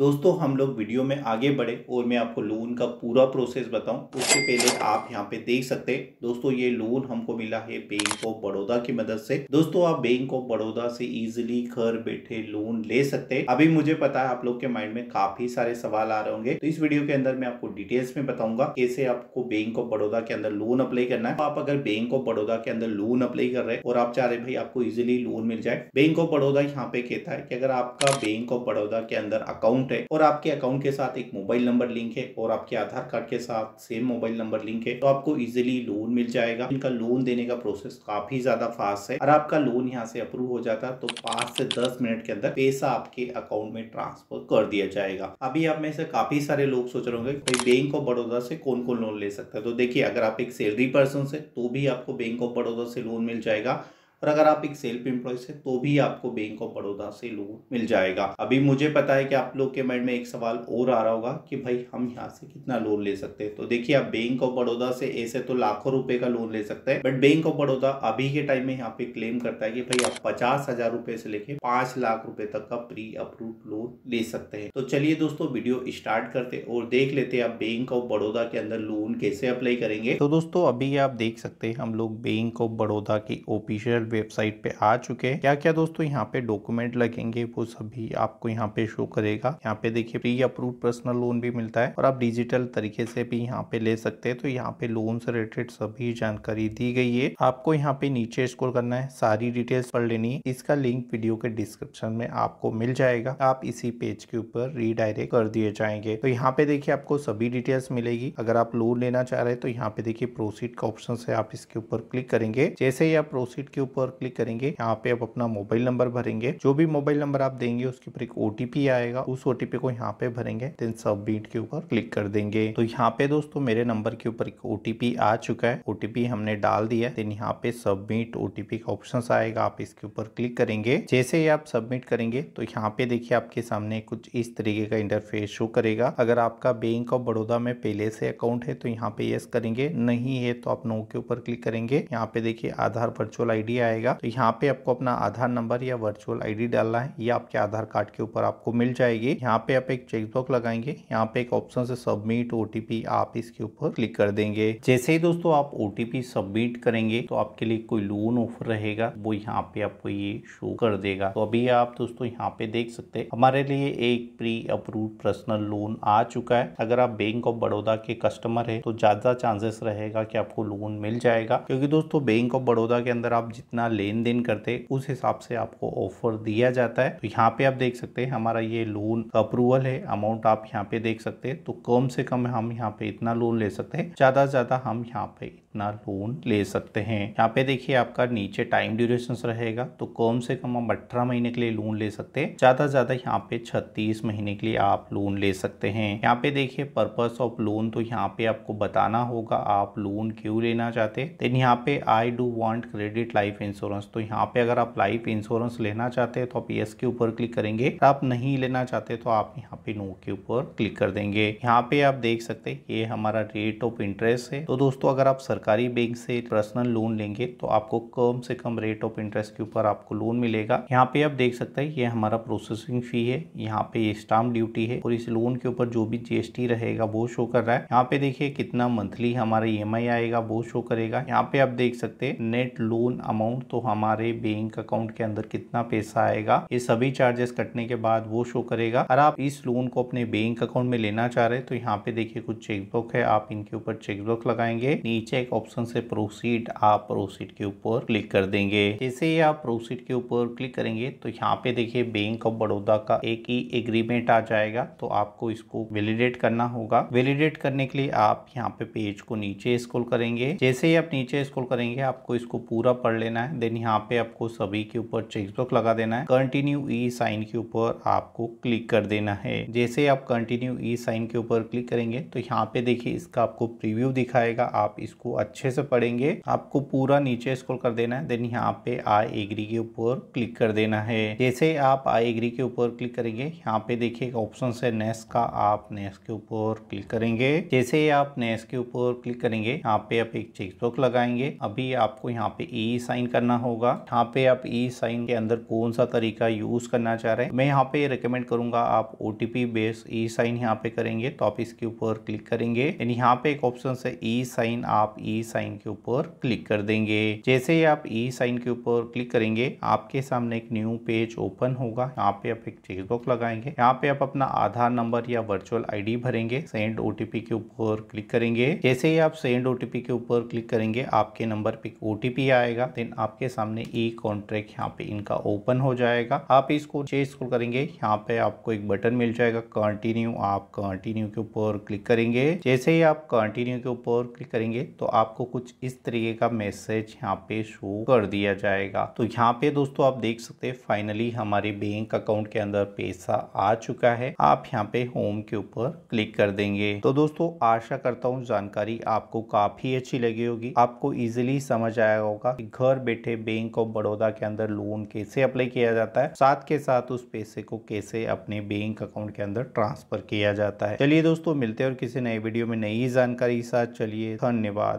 दोस्तों हम लोग वीडियो में आगे बढ़े और मैं आपको लोन का पूरा प्रोसेस बताऊं उससे पहले आप यहां पे देख सकते हैं दोस्तों ये लोन हमको मिला है बैंक ऑफ बड़ौदा की मदद से दोस्तों आप बैंक ऑफ बड़ौदा से इजीली घर बैठे लोन ले सकते हैं अभी मुझे पता है आप लोग के माइंड में काफी सारे सवाल आ रहे होंगे तो इस वीडियो के अंदर मैं आपको डिटेल्स में बताऊंगा कैसे आपको बैंक ऑफ बड़ौदा के अंदर लोन अप्लाई करना है आप अगर बैंक ऑफ बड़ौदा के अंदर लोन अप्लाई कर रहे हैं और आप चाह रहे भाई आपको इजिली लोन मिल जाए बैंक ऑफ बड़ौदा यहाँ पे कहता है कि अगर आपका बैंक ऑफ बड़ौदा के अंदर अकाउंट अकाउंट है और आपके अकाउंट के साथ एक मोबाइल नंबर लिंक है और आपके आधार कार्ड के साथ सेम मोबाइल नंबर लिंक है तो आपको इजिली लोन मिल जाएगा इनका लोन देने का प्रोसेस काफी ज्यादा फास्ट है और आपका लोन यहाँ से अप्रूव हो जाता तो पांच से दस मिनट के अंदर पैसा आपके अकाउंट में ट्रांसफर कर दिया जाएगा अभी आप में से काफी सारे लोग सोच रहे होंगे बैंक ऑफ बड़ौदा से कौन कौन लोन ले सकता है तो देखिए अगर आप एक सैलरी पर्सन से तो भी आपको बैंक ऑफ बड़ौदा से लोन मिल जाएगा और अगर आप एक सेल्फ एम्प्लॉय से तो भी आपको बैंक ऑफ बड़ौदा से लोन मिल जाएगा अभी मुझे पता है कि आप लोग के माइंड में एक सवाल और आ रहा होगा कि भाई हम यहाँ से कितना लोन ले सकते हैं तो देखिए आप बैंक ऑफ बड़ौदा से ऐसे तो लाखों रुपए का लोन ले सकते हैं बट बैंक ऑफ बड़ौदा अभी के टाइम में यहाँ पे क्लेम करता है कि भाई आप पचास हजार रुपए से लेके पांच लाख रुपए तक का प्री अप्रूव लोन ले सकते हैं तो चलिए दोस्तों वीडियो स्टार्ट करते और देख लेते आप बैंक ऑफ बड़ौदा के अंदर लोन कैसे अप्लाई करेंगे तो दोस्तों अभी आप देख सकते हैं हम लोग बैंक ऑफ बड़ौदा के ऑफिशियल ऑफिशियल वेबसाइट पे आ चुके हैं क्या क्या दोस्तों यहाँ पे डॉक्यूमेंट लगेंगे वो सभी आपको यहाँ पे शो करेगा यहाँ पे देखिए प्री अप्रूव पर्सनल लोन भी मिलता है और आप डिजिटल तरीके से भी यहाँ पे ले सकते हैं तो यहाँ पे लोन से रिलेटेड सभी जानकारी दी गई है आपको यहाँ पे नीचे स्कोर करना है सारी डिटेल्स पढ़ लेनी है इसका लिंक वीडियो के डिस्क्रिप्शन में आपको मिल जाएगा आप इसी पेज के ऊपर रीडायरेक्ट कर दिए जाएंगे तो यहाँ पे देखिए आपको सभी डिटेल्स मिलेगी अगर आप लोन लेना चाह रहे हैं तो यहाँ पे देखिए प्रोसीड का ऑप्शन है आप इसके ऊपर क्लिक करेंगे जैसे ही आप प्रोसीड के ऊपर ऊपर क्लिक करेंगे यहाँ पे आप अपना मोबाइल नंबर भरेंगे जो भी मोबाइल नंबर आप देंगे उसके ऊपर एक ओटीपी आएगा उस ओटीपी को यहाँ पे भरेंगे देन सबमिट के ऊपर क्लिक कर देंगे तो यहाँ पे दोस्तों मेरे नंबर के ऊपर एक ओटीपी आ चुका है ओटीपी हमने डाल दिया देन यहाँ पे सबमिट ओटीपी का ऑप्शन आएगा आप इसके ऊपर क्लिक करेंगे जैसे ही आप सबमिट करेंगे तो यहाँ पे देखिए आपके सामने कुछ इस तरीके का इंटरफेस शो करेगा अगर आपका बैंक ऑफ बड़ौदा में पहले से अकाउंट है तो यहाँ पे यस करेंगे नहीं है तो आप नो के ऊपर क्लिक करेंगे यहाँ पे देखिए आधार वर्चुअल आईडी आएगा तो यहाँ पे आपको अपना आधार नंबर या वर्चुअल आईडी डालना है ये आपके आधार कार्ड के ऊपर आपको मिल जाएगी यहाँ पे आप एक चेकबॉक लगाएंगे यहाँ पे एक ऑप्शन से सबमिट ओटीपी आप इसके ऊपर क्लिक कर देंगे जैसे ही दोस्तों आप ओटीपी सबमिट करेंगे तो आपके लिए कोई लोन ऑफर रहेगा वो यहाँ पे आपको ये शो कर देगा तो अभी आप दोस्तों यहाँ पे देख सकते हैं हमारे लिए एक प्री अप्रूव पर्सनल लोन आ चुका है अगर आप बैंक ऑफ बड़ौदा के कस्टमर है तो ज्यादा चांसेस रहेगा कि आपको लोन मिल जाएगा क्योंकि दोस्तों बैंक ऑफ बड़ौदा के अंदर आप जितने कितना लेन देन करते उस हिसाब से आपको ऑफर दिया जाता है तो यहाँ पे आप देख सकते हैं हमारा ये लोन अप्रूवल है अमाउंट आप यहाँ पे देख सकते हैं तो कम से कम हम यहाँ पे इतना लोन ले सकते हैं ज्यादा से ज्यादा हम यहाँ पे इतना लोन ले सकते हैं यहाँ पे देखिए आपका नीचे टाइम ड्यूरेशन रहेगा तो कम से कम हम अठारह महीने के लिए लोन ले सकते हैं ज्यादा से ज्यादा यहाँ पे छत्तीस महीने के लिए आप लोन ले सकते हैं यहाँ पे देखिए पर्पस ऑफ लोन तो यहाँ पे आपको बताना होगा आप लोन क्यों लेना चाहते देन यहाँ पे I do want credit life insurance तो यहाँ पे अगर आप लाइफ इंश्योरेंस लेना चाहते हैं तो आप यस के ऊपर क्लिक करेंगे आप नहीं लेना चाहते तो आप यहाँ पे नो के ऊपर क्लिक कर देंगे यहाँ पे आप देख सकते हैं ये हमारा रेट ऑफ इंटरेस्ट है तो दोस्तों अगर आप सरकारी बैंक से पर्सनल लोन लेंगे तो आपको कम से कम रेट ऑफ इंटरेस्ट के ऊपर आपको लोन मिलेगा यहाँ पे आप देख सकते हैं ये हमारा प्रोसेसिंग फी है यहाँ पे स्टाम्प ड्यूटी है और इस लोन के ऊपर जो भी जीएसटी रहेगा वो शो कर रहा है यहाँ पे देखिए कितना मंथली हमारा ई e आएगा वो शो करेगा यहाँ पे आप देख सकते हैं नेट लोन अमाउंट अकाउंट तो हमारे बैंक अकाउंट के अंदर कितना पैसा आएगा ये सभी चार्जेस कटने के बाद वो शो करेगा अगर आप इस लोन को अपने बैंक अकाउंट में लेना चाह रहे हैं तो यहाँ पे देखिए कुछ चेकबुक है आप इनके ऊपर चेकबुक लगाएंगे नीचे एक ऑप्शन से प्रोसीड आप प्रोसीड के ऊपर क्लिक कर देंगे जैसे ही आप प्रोसीड के ऊपर क्लिक करेंगे तो यहाँ पे देखिए बैंक ऑफ बड़ौदा का एक ही एग्रीमेंट आ जाएगा तो आपको इसको वेलिडेट करना होगा वेलिडेट करने के लिए आप यहाँ पे पेज को नीचे स्कूल करेंगे जैसे ही आप नीचे स्कूल करेंगे आपको इसको पूरा पढ़ लेना है है देन यहाँ पे आपको सभी के ऊपर चेकबॉक्स लगा देना है कंटिन्यू ई साइन के ऊपर आपको क्लिक कर देना है जैसे आप कंटिन्यू ई साइन के ऊपर क्लिक करेंगे तो यहाँ पे देखिए इसका आपको प्रीव्यू दिखाएगा आप इसको अच्छे से पढ़ेंगे आपको पूरा नीचे स्क्रॉल कर देना है देन यहाँ पे आई एग्री के ऊपर क्लिक कर देना है जैसे आप आई एग्री के ऊपर क्लिक करेंगे यहाँ पे देखिए ऑप्शन है नेस का आप नेस के ऊपर क्लिक करेंगे जैसे आप नेस के ऊपर क्लिक करेंगे यहाँ पे आप एक चेकबॉक्स लगाएंगे अभी आपको यहाँ पे ई साइन करना होगा यहाँ पे आप ई साइन के अंदर कौन सा तरीका यूज करना चाह रहे हैं मैं यहाँ पे रिकमेंड करूंगा आप O T P base e sign यहाँ पे करेंगे तो आप इसके ऊपर क्लिक करेंगे यहाँ पे एक ऑप्शन है ई साइन आप ई साइन के ऊपर क्लिक कर देंगे जैसे ही आप ई साइन के ऊपर क्लिक करेंगे आपके सामने एक न्यू पेज ओपन होगा यहाँ पे आप एक चेकबॉक्स लगाएंगे यहाँ पे आप अपना आधार नंबर या वर्चुअल आईडी भरेंगे सेंड ओटीपी के ऊपर क्लिक करेंगे जैसे ही आप सेंड ओटीपी के ऊपर क्लिक करेंगे आपके नंबर पे ओटीपी आएगा देन आपके सामने ई कॉन्ट्रैक्ट यहाँ पे इनका ओपन हो जाएगा आप इसको नीचे स्क्रॉल करेंगे यहाँ पे आपको एक बटन मिल जाएगा कंटिन्यू आप कंटिन्यू के ऊपर क्लिक करेंगे जैसे ही आप कंटिन्यू के ऊपर क्लिक करेंगे तो आपको कुछ इस तरीके का मैसेज यहाँ पे शो कर दिया जाएगा तो यहाँ पे दोस्तों आप देख सकते हैं फाइनली हमारे बैंक अकाउंट के अंदर पैसा आ चुका है आप यहाँ पे होम के ऊपर क्लिक कर देंगे तो दोस्तों आशा करता हूँ जानकारी आपको काफी अच्छी लगी होगी आपको इजिली समझ आया होगा कि घर बैठे बैंक ऑफ बड़ौदा के अंदर लोन कैसे अप्लाई किया जाता है साथ के साथ उस पैसे को कैसे अपने बैंक अकाउंट के अंदर ट्रांसफर किया जाता है चलिए दोस्तों मिलते हैं और किसी नए वीडियो में नई जानकारी के साथ चलिए धन्यवाद